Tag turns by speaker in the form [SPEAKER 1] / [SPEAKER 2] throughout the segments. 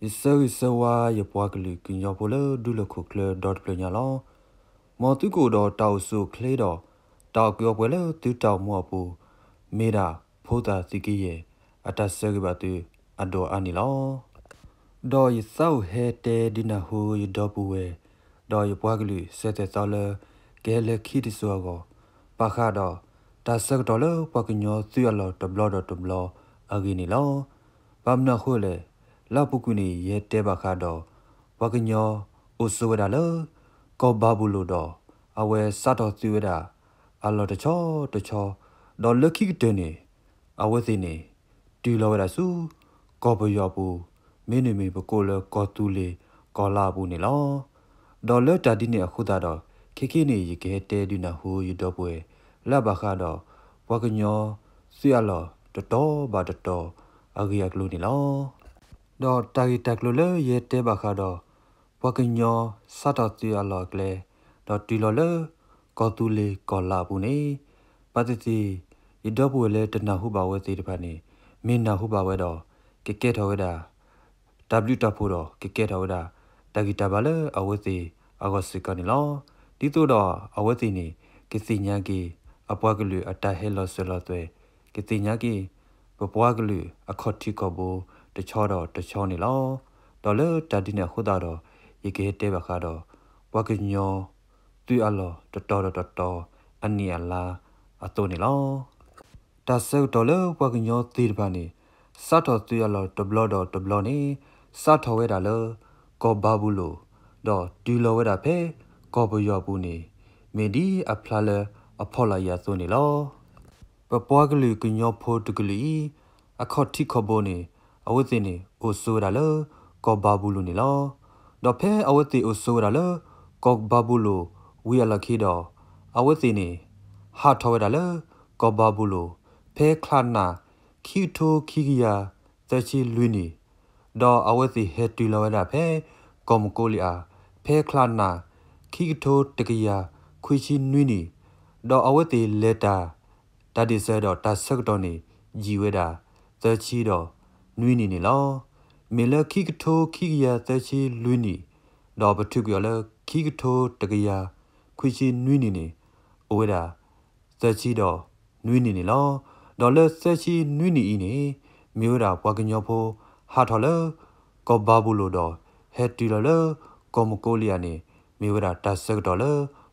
[SPEAKER 1] isa isa wa ye pwa kli kin yo pole du lo ko kle dot ple nya lo mo tu ko do taw su kle do taw ko pwe le tu taw mo pu me da pho da si ki ye atat se ki ba tu ado ani lo do ye saw he te dina ho ye do pu we do ye pwa kli se te taw le ke le khi ti so go pa kha do ta se do le pwa ki nyo tu ya lo to blo do to blo agi ni lo ဘာမနာခိုလေလာပုကွနီရဲတဲပါခါတော့ဝကညောအိုဆွေဒါလကောဘာဘူးလို့တော့အဝဲစတော်သွေဒါအလော်တချောတချောတော့လခိကတနေအဝဲသိနေတီလောဝဒါစုကောဘယောဘူးမင်းနေမီပကိုလကောတူလေကောလာဘူးနေလောဒေါ်လတာဒီနေခုတာတော့ခေခေနေရခဲတဲဒီနာဟူယူတော့ပွဲလဘခါတော့ဝကညောဆွေအလော်တတော်ဘာတတော်အဂိယကလူနေလောဒေါ်တာဂီတက်လိုလေရဲတဲဘာခါတော့ဘွားကညောစတာတီအလောကလေဒေါ်တီလိုလေကောတူလေကောလာဘူးနေပတတိရတော့ဘူးလေတနာဟုပါဝဲသေးတပတ်နေမင်းနာဟုပါဝဲတော့ကဲကဲထော်ဝဲတာ W တပ်ဖို့တော့ကဲကဲထော်ဝဲတာတာဂီတာပါလေအဝဲသေးအဂတ်စကနေလောဒီတို့တော့အဝဲသေးနေကစီညာကီအပွားကလူအတဟဲလောဆလောသွဲကစီညာကီဘပွားကလူအခေါ်တိကဘောတချောတော့တချောနေလောဒေါ်လာတတိနဲ့ခုတာတော့ရေကဲတဲဘခါတော့ဝကညောသူအလောတတော်တော်တော်အနီယလာအတုန်နေလောတဆုဒေါ်လာဝကညောတီတပါနေစတော်သူအလောဒဘလတော်ဒဘလနေစတော်ဝဲတာလောကောဘာဘူးလိုတော့ဒီလောဝဲတာဖဲကောဘယောဘူးနေမင်းဒီအဖလာလအဖော်လာရသွနေလောပပွားကလေးကညောဖို့တကလေးအခေါ်တိခဘိုနေအဝတ်စင်နေအိုဆိုဒါလကောဘာဘူးလူနေလောတော့ဖဲအဝတ်စီအိုဆိုဒါလကောဘာဘူးလူဝီအလခီတော့အဝတ်စင်နေဟာထော်ဒါလကောဘာဘူးလူဖဲခလာနာခီထိုခီကီယာတချီလွီနီတော့အဝတ်စီဟက်တီလောရဖဲကောမကိုလီအာဖဲခလာနာခိကထိုတကရခွေချီနွိနီတော့အဝတ်တီလက်တာဒါဒီဆဲတော့တဆက်တော်နေဂျီဝဲတာသချီတော့နွိနေနေလောမေလခိကထိုခိကရသချီလွိနီတော့ပထုကရလခိကထိုတကရ ခွေချီနွိနေနေအဝဲတာသချီတော့နွိနေနေလောတော့လသချီနွိနီဤနေမြို့တာဘွားကညောဖိုဟာထော်လကောဘာဘူးလို့တော့ဟက်တီလလကောမကိုလီယာနေမြို့တာတဆက်တော်လ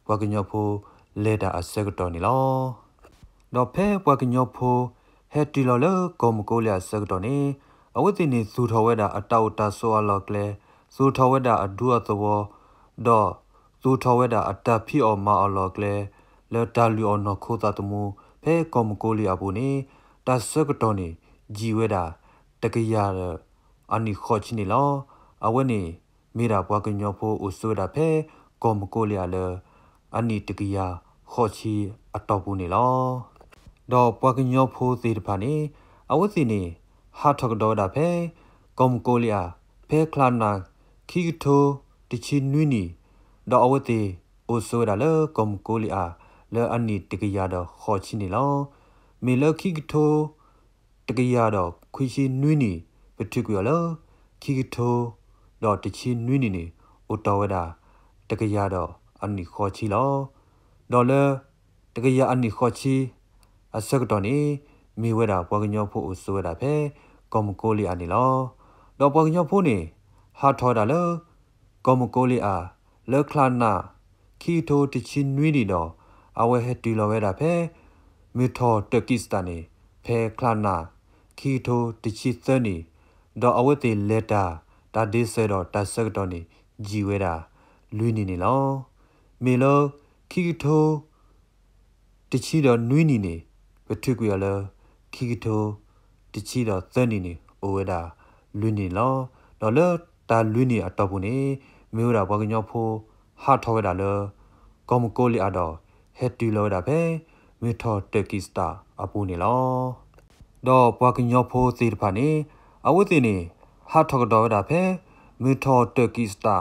[SPEAKER 1] ဘွားကညောဖိုလေတာအဆက်တော်နေလောတော့ဖဲဘွားကညောဖိုဟက်တီလလကောမကိုလီယာဆက်တော်နေအဝတိနေဇူထော်ဝဲတာအတောက်တာဆောအလောက်လဲဇူထော်ဝဲတာအဒူအသဘောဒေါ်ဇူထော်ဝဲတာအတဖီအော်မာအလောက်လဲလဲတာလူအော်နော်ခိုးတာတမူဖဲကောမကိုလီအဘူနေတာဆကတော်နေဂျီဝဲတာတကရအနိခေါချနီလောအဝဲနေမိတာဘွားကညောဖိုးဥဆွတာဖဲကောမကိုလီအလဲအနိတကရခေါချီအတော်ဘူးနေလောတော့ဘွားကညောဖိုးသေးတဖာနေအဝဲစီနေဟာထောက်ဒေါ်ဒါဖဲကွန်ကိုလျာဖဲခလာနာခီထိုတချီနွီနီဒေါ်အဝတီအိုဆိုဒါလကွန်ကိုလျာလဲအနီတကရတော့ခေါ်ချီနေလောမေလခိကထို တကရတော့ခွေရှိနွိနီပတိကွေလောခိကထိုတော့တချီနွိနီနေအိုတော်ဝဒါတကရတော့အနီခေါ်ချီလောဒေါ်လဲတကရအနီခေါ်ချီအစကတော်နေမိဝဲတာပွားကညောဖို့အစွဲတာဖဲကောမကိုလီအာနီလောတော့ပွားကညောဖို့နေဟာထော်တာလောကောမကိုလီအာလေခလနာခီတိုတချင်းနွီးဒီတော့အဝဲဟက်တီလောဝဲတာဖဲမေထော်တက်ကစ္စတန်နေဖဲခလနာခီတိုတချီသနီတော့အဝဲတီလက်တာဒါဒီဆဲတော့တဆက်တော့နေဂျီဝဲတာလွီးနေနေလောမေလောခီတိုတချီတော့နွီးနေနေပထွေကွေလောခိကတိုတချီတော့သန်နေနေအိုဝဒါလွနေလောလော်လတာလွနေအတော့ဘူးနေမေရာဘွားကညောဖိုးဟာထောဝဒါလောကောမကိုလီအတော့ဟက်တူလောဒါပဲမေထော်တက်ကီစတာအပူနေလောတော့ဘွားကညောဖိုးစီတဖာနေအဝတ်တင်နေဟာထောကတော်ဒါပဲမေထော်တက်ကီစတာ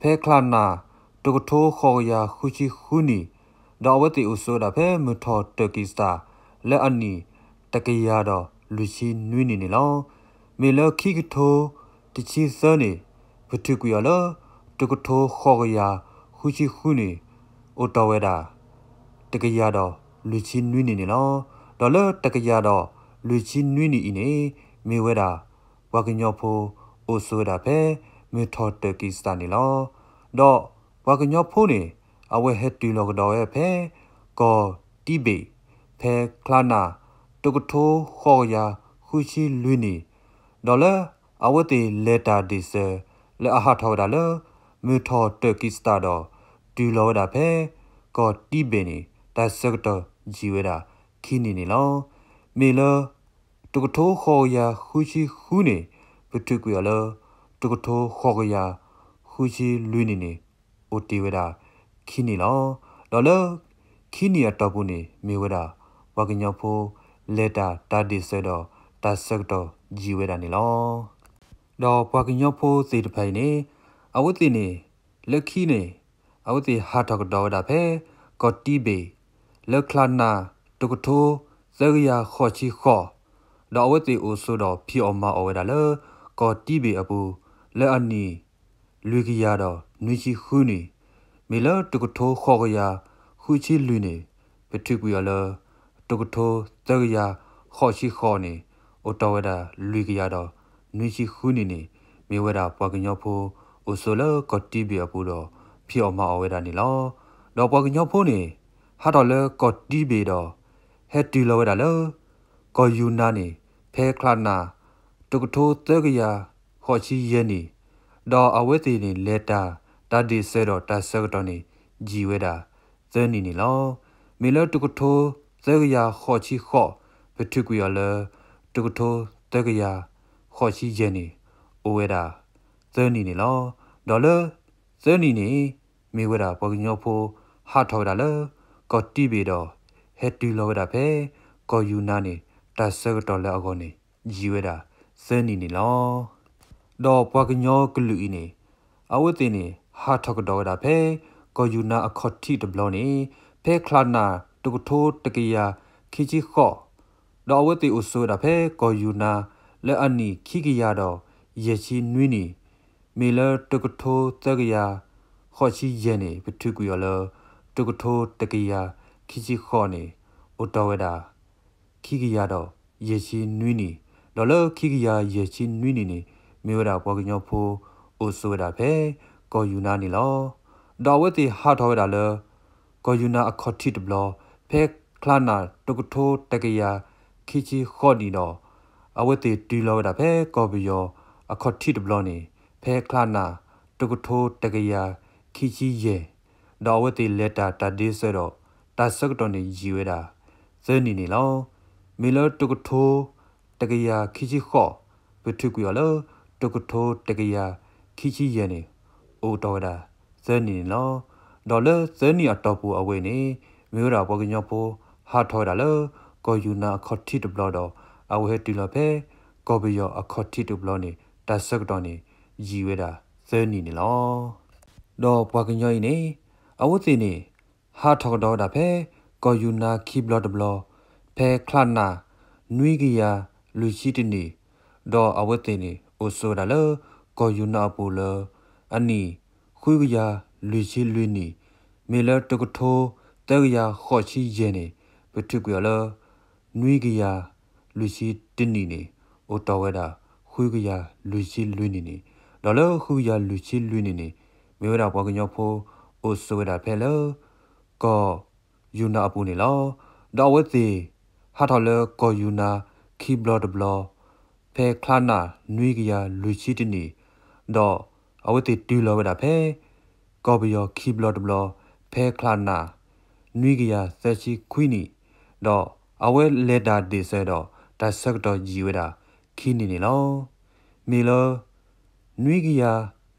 [SPEAKER 1] ဖဲခလာနာတုကထိုးခေါ်ရခုချီခုနီတော့ဝတ်တီဥဆိုးဒါပဲမေထော်တက်ကီစတာလက်အနီးတကရတော့လူရှိနွေးနေနေလောမေလခိကထိုတချီစနေဘတုကရလတကထိုခေါရယာခုချီခုနေအိုတော်ဝဲတာတကရတော့လူရှိနွေးနေနေလောဒေါ်လတကရတော့လူရှိနွေးနေဤနေမေဝဲတာဝကညောဖိုအိုဆိုတာပဲမေထော်တကီစတနေလောတော့ဝကညောဖိုနေအဝဲဟက်တီလောကတော်ရဲ့ဖဲကောတီဘေဖဲခလာနာတုကထိုးခေါ်ယာခုရှိလွိနီဒေါ်လာအဝတီလက်တာဒီဆယ်လက်အဟာထော်ဒါလမြထော်တကိစတာတော့ဒူလောဒါဖဲကော်တီဘနီဒါစက်တာဂျီဝဒါခီနီနီလောမေလတုကထိုးခေါ်ယာခုရှိခုနေပတုကွေလောတုကထိုးခေါ်ယာခုရှိလွိနီနီအိုတီဝဒါခီနီလောဒေါ်လာခီနီအတော့ဘူးနေမေဝဒါဝကညောဖိုးလေတာတာဒီဆဲတော့တတ်ဆက်တော့ဂျီဝဲတာနေလောတော့ပွာကညောဖိုးစီတဖိုင်နေအဝတ်တင်နေ လက်ခီနေအဝတ်တင်ဟာတော့တော့တာဖဲကော်တီဘေလက်ခလနာတုကထိုဇဂယာခေါ်ချီခေါ်တော့အဝတ်တင်အိုဆိုတော့ဖီအော်မာအော်ဝဲတာလေကော်တီဘေအပူလက်အနီလွေကရတော့နွေချီခူးနေမေလတုကထိုခေါ်ကရခူချီလွေနေပထုကွေရလောတုကထိုတေကရခေါ်ရှိခေါ်နေအိုတော်ဝဒလူကရတော့နွေရှိခူးနေနေမေဝဒပွားကညောဖိုးအိုဆိုလကတိဘီအပူတော့ဖြော်မအဝဲတာနေလောတော့ပွားကညောဖိုးနေဟာတော့လကတိဘီတော့ဟက်တီလဝဲတာလောကောယူနာနေဖဲခလနာတုကထိုတေကရခေါ်ရှိရဲနေတော့အဝဲတီနေလက်တာတတ်ဒီဆဲတော့တတ်ဆက်တော့နေဂျီဝဲတာသဲနေနေလောမေလတုကထိုးသကရာခေါ်ချီခေါ်ပထုကွေရလတုကထောသကရာခေါ်ချီယနေအိုဝဲတာသနီနေလောဒေါ်လသနီနေမိဝဲတာပေါ်ကညောဖိုဟာထော်တာလကော်တီဘေတော့ဟက်တီလောဝဲတာဖဲကော်ယူနာနေတဆကတော်လအကောနေဂျီဝဲတာသနီနေလောဒေါ်ပေါ်ကညောကလူအင်းနေအဝတ်တင်နေဟာထော်ကတော်ဝဲတာဖဲကော်ယူနာအခေါ်တီတဘလောနေဖဲခလာနာတကထိုးတကရခီချီခော့ဒေါ်ဝတီဥဆိုတာဖဲကော်ယူနာလဲအနီခိကရတော့ယေချီနွီနီမေလတကထိုးတကရခော့ချီယန်နေပထုကူရလတကထိုးတကရခီချီခော့နေဥတော်ဝဒခိကရတော့ယေချီနွီနီလော်လခိကရယေချီနွီနီနေမေဝဒပေါ်ကညောဖိုးဥဆိုတာဖဲကော်ယူနာနေလောဒေါ်ဝတီဟာတော်ဝဒလောကောယူနာအခေါ်တိတဘလောဖဲခလနာတကထိုးတကရခီချီခေါ်နီနော်အဝတိတီလောတာဖဲကော်ပီယောအခေါ်တီတဘလောနေဖဲခလနာတကထိုးတကရခီချီယေဒေါ်ဝတိလက်တာတဒေးဆဲတော့တဆကတော်နေကြီးဝဲတာဇဲနီနေလောမီလောတကထိုးတကရခီချီခေါ်ဘထုကူရလောတကထိုးတကရခီချီယေနေအိုတော်တာဇဲနီနော်ဒေါ်လာဇဲနီအတော့ပူအဝဲနေမြို့တော်ဘောကညောဖိုဟာထော်တာလောကောယူနာခေါတိတဘလတော့အဝဟတီလပဲကောဘီယောအခေါတိတဘလနေတဆက်တော်နေရီဝဲတာသဲနီနေလောတော့ဘောကညောဤနေအဝသိနေဟာထော်တော်တာဖဲကောယူနာခိဘလတဘလဖဲခလနာနွိကီယာလူရှိတနေတော့အဝသိနေအိုဆိုတာလောကောယူနာပူလအနီခွေကရလူရှိလူနီမေလတကထိုးတကရခော့ချီရဲနေပထုကရလနွေကရလူရှိတင်းနီနေအိုတော်ဝဲတာခွေးကရလူရှိလွင်းနေနေဒေါ်လခူရလူရှိလွင်းနေနေမေဝရပွားကညောဖိုးအိုဆွေတာဖဲလကောယူနာအပူနေလောဒေါ်ဝဲစီဟာတော်လကောယူနာခီဘလော့ဒ်ဘလော့ဖဲခလာနာ နွေကရလူရှိတင်းနေဒေါ်အဝဲတီတူလောဝဲတာဖဲကောဘီယောခီဘလော့ဒ်ဘလော့ဖဲခလာနာနွိကရဆက်ချီခွိနီတော့အဝဲလက်တာဒီဆဲတော့ဒါဆက်တော့ဂျီဝဲတာခီနီနေလောမီလောနွိကရ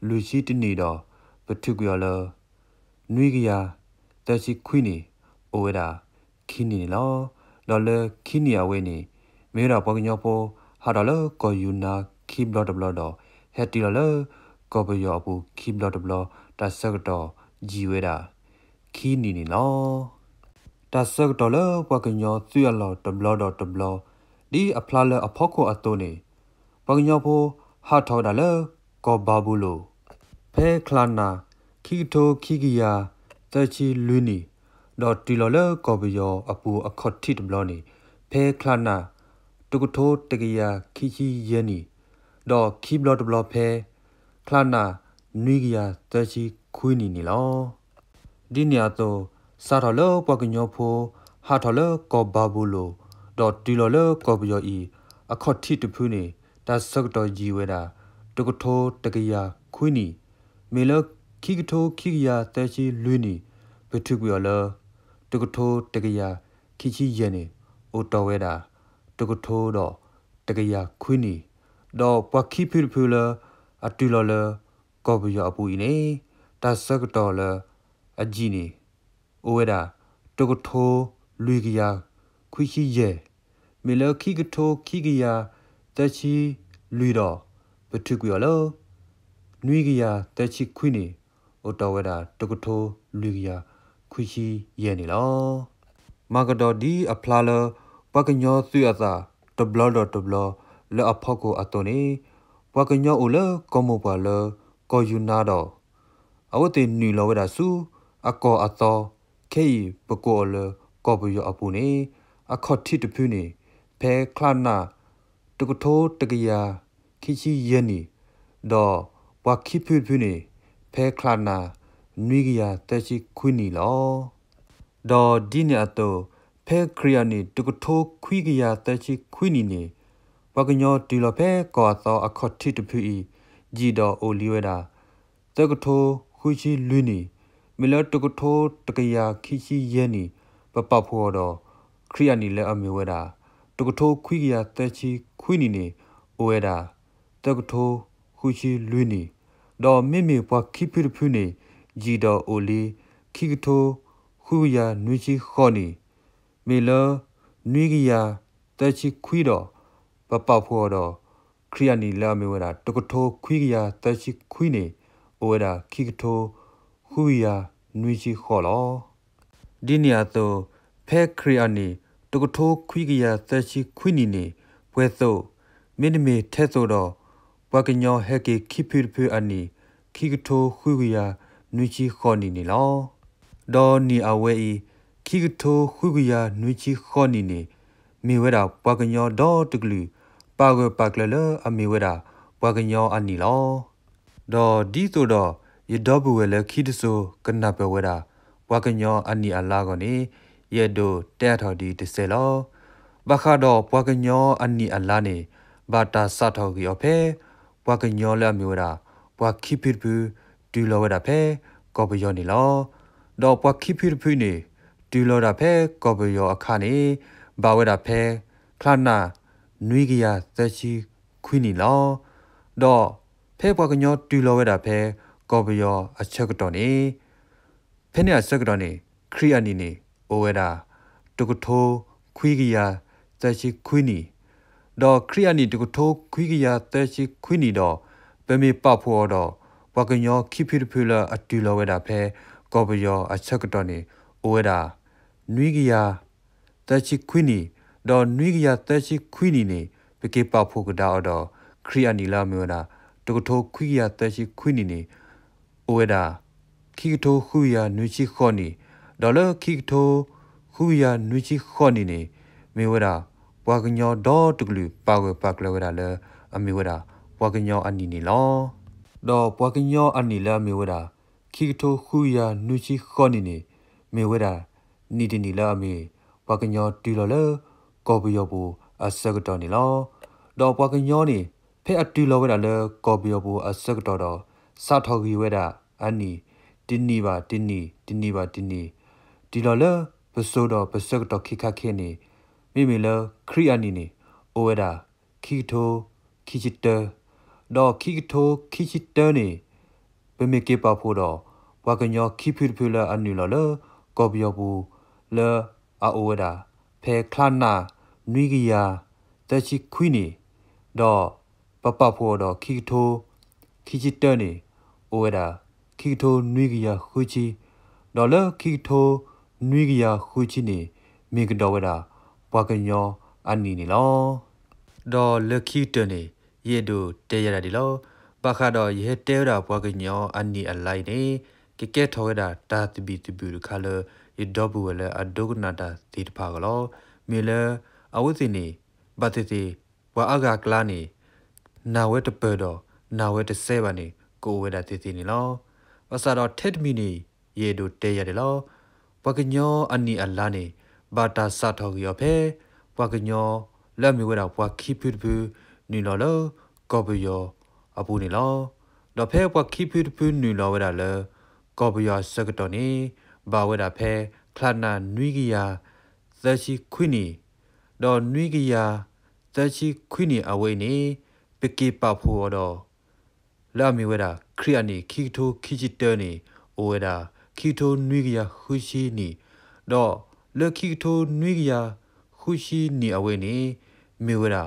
[SPEAKER 1] လူရှိတနေတော့ပထုကရလနွိကရတက်ချီခွိနီအိုဝဲတာခီနီနေလောလော်လခီနီယဝဲနီမေရာပေါကညောပိုဟာတော်လကောယူနာခီဘလော့ဒ်ဘလော့တော့ဟက်တီလော်လကောဘယောအပူခီဘလော့ဒ်ဘလော့ဒါဆက်တော့ဂျီဝဲတာခီနီနီလောတဆတ်တော်လပကညောသွရလောတဘလောဒတဘလောဒီအဖလာလအဖောက်ကိုအတုန်နေပကညောဖိုဟာထော်ဒါလကောဘာဘူးလိုဖဲခလာနာခီတိုခီဂီယာတချီလူနီဒေါ်တီလော်လကောဘီယောအပူအခေါ်တီတဘလောနီဖဲခလာနာတုကထိုးတကီယာခီချီယဲနီဒေါ်ခီဘလော့တဘလော့ဖဲခလာနာနွီဂီယာတချီခွီနီနီလောဒီနီယာတော့စာတော်လောပကညောဖိုဟာတော်လောကောဘာဘူးလိုဒေါ်တီလောလောကောဘယောဤအခေါ်တိတဖူးနေတဆကတော်ကြီးဝဲတာတကထောတကရာခွိနီမေလခိကထောခိကရာတဲချီလွိနီပထုကယောလောတကထောတကရာခိချီယနေအိုတော်ဝဲတာတကထောတော့တကရာခွိနီတော့ပခိဖူဖူလာအတူလောလောကောဘယောအပူဤနေတဆကတော်လောအဂျီနီအိုဝေဒါတုကထိုလူဂီယာခွိရှိယေမေလခိကထိုခိဂီယာတချီလူတော်ပထုကွေလောနွိဂီယာတချီခွိနေအိုတော်ဝေဒါတုကထိုလူဂီယာခွိရှိယေနေလောမာဂဒော်ဒီအဖလာလပကညောသွေအသာတဘလတော်တဘလလောအဖောက်ကိုအတုန်နေပကညောအိုလကောမောပါလကောယူနာတော်အဝတိနီလောဝေဒါစုအကောအတော်ခေယပကောလကောပယအပူနေအခော့တိတဖူးနေဖဲခလနာတကထိုးတကရခိချီယနီဒေါ်ဝါခိဖူးဖူးနေဖဲခလနာနွိကရတချီခွနီလောဒေါ်ဒီနီအတောဖဲခရီယနီတကထိုးခွိကရတချီခွနီနေဝကညောဒီလဖဲကောသော အခော့တိတဖူးဤဂျီဒေါ်အိုလီဝဲတာတကထိုးခွချီလွီနီမီလတကထိုးတကရာခိခိရဲနီပပဖောတော့ခရိယနီလက်အမျိုးဝဲတာတကထိုးခွိကရာတဲချီခွိနီနေအိုဝဲတာတကထိုးခုချီလွိနီတော့မိမိပွားခိဖိရဖုနေဂျီတော့အိုလီခိကထိုးခုရာနွိချီခော်နီမီလနွိကရာတဲချီခွိတော့ပပဖောတော့ခရိယနီလက်အမျိုးဝဲတာတကထိုးခွိကရာတဲချီခွိနေအိုဝဲတာခိကထိုးဟူယာနွေချီခေါ်လောဒီနီယာသောဖဲခရီယာနီတကထိုးခွိကရသက်ရှိခွိနီနီဘွဲသောမင်းမီထဲသောတော့ဘွားကညောဟဲကေခိဖိဖိအနီခိကထိုးခွိကရနွေချီခေါ်နီနီလောဒေါ်နီအဝဲဤခိကထိုးခွိကရနွေချီခေါ်နီနီမိဝဲတာဘွားကညောဒေါ်တကလူပါကပါကလလအမိဝဲတာဘွားကညောအနီလောဒေါ်ဒီသောတော့ယဒဘူဝဲလခိတဆိုကနပဝဲတာဘွားကညောအနီအလာကောနေယဒိုတဲထော်ဒီတဆဲလောဘခါတော့ဘွားကညောအနီအလာနေဘာတာစထော်ကြီးအဖဲဘွားကညောလမျိုးတာဘွားခိပိပူဒူလောဝဲတာဖဲကောပယောနေလောတော့ဘွားခိပိပူနေဒူလောတာဖဲကောပယောအခါနေဘာဝဲတာဖဲခလနာနွိကရသက်ချီခွိနီလောတော့ဖဲဘွားကညောဒူလောဝဲတာဖဲကော်ဘယောအချက်တော်နေဖဲနေဆက်တော်နေခရီးအနီနေအိုဝဲတာတကထိုးခွီးကီယာတက်ရှိခွီးနီတော့ခရီးအနီတကထိုးခွီးကီယာတက်ရှိခွီးနီတော့ပမေပဖို့တော့ဝကညောခိဖိဖူလာအတူလဝဲတာဖဲကော်ဘယောအချက်တော်နေအိုဝဲတာနွီကီယာတက်ရှိခွီးနီတော့နွီကီယာတက်ရှိခွီးနီနေပကေပဖို့ကတာတော့ခရီးအနီလာမြောတာတကထိုးခွီးကီယာတက်ရှိခွီးနီနေအိုဝဒာခိကထိုခုယာနွချိခောနီဒေါ်လခိကထိုခုယာနွချိခောနီနေမေဝဒာဝါကညောဒေါ်တကလူပါဝပါကလဝဒာလအမေဝဒာဝါကညောအနီနီလောဒေါ်ပွားကညောအနီလာမေဝဒာခိကထိုခုယာနွချိခောနီနေမေဝဒာနီတနီလာမေပွားကညောတူလောလကောပယောပူအစကတော်နီလောဒေါ်ပွားကညောနီဖဲအတူလောဝဒာလကောပယောပူအစကတော်တော်စထော်ကီဝဲတာအန်နီတင်းနီပါတင်းနီတင်းနီပါတင်းနီဒီလော်လပစိုးတော့ပစက်တော့ခိခခဲနေမိမိလခရီအနီနီအိုဝဲတာခီထိုခီချစ်တာတော့ခီထိုခီချစ်တာနေပမေကေပါဖို့တော့ဝါကညောခီဖီဖီလာအန်နီလော်လကော်ဘီယောဘူးလအအိုဝဲတာဖဲခလနာနွိကီယာတချီခွီနီတော့ပပဖို့တော့ခီထိုခီချစ်တာနေအိုဝဒါခီထိုနွိကရခူချီဒေါ်လာခီထိုနွိကရခူချီနေမေကတော်ဝဒါဘွာကညော အနီနေလောဒေါ်လခီတနေရေဒိုတဲရတာဒီလောဘခါတော့ရေတဲရဘွာကညောအနီအလိုက်နေကကဲထောဝဒါတာတဘီတဘူခါလရေဒဘူဝလအဒုကနာတာတိတဖာကလောမေလအဝစီနေဘတ်တိဝါအဂါကလာနေနာဝဲတပတော့နာဝဲတဆဲပါနေကိုဝဲတာတီတီနီလောပစာတော့ထက်မီနီရေတို့တဲရတယ်လောဘကညောအနီအလာနေဘာတာစာထော်ရောဖဲဘကညောလက်မီဝဲတာဘခီပူပူနီလောလောကောပယောအပူနီလောတော့ဖဲဘခီပူပူနီလောဝဲတာလေကောပယောစကတော်နီဘာဝဲတာဖဲခလနာနွိကီယာသက်ရှိခွိနီတော့နွိကီယာသက်ရှိခွိနီအဝဲနီပကေပဖို့တော့လာမီဝဲတာခရီးနီခီထိုခီချီတဲနီအိုဝဲတာခီထိုနွိကရဟူရှိနီတော့လေခီထိုနွိကရဟူရှိနီအဝဲနီမီဝဲတာ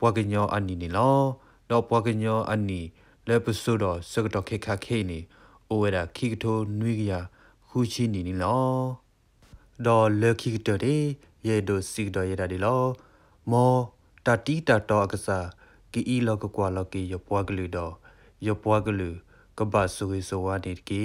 [SPEAKER 1] ဘွားကညောအနီနီလောတော့ဘွားကညောအနီလေပစုတော့စကတော့ခေခခေနီအိုဝဲတာခီထိုနွိကရဟူရှိနီနီလောတော့လေခီတိုတေရေဒိုစီဒိုရေဒါဒီလောမောတတီတတော်အက္ကစားကီအီလောကကွာလောကီယပွားကလေးတော့ယောပွားကလူကဘာဆူရီဆိုဝါဒစ်ကီ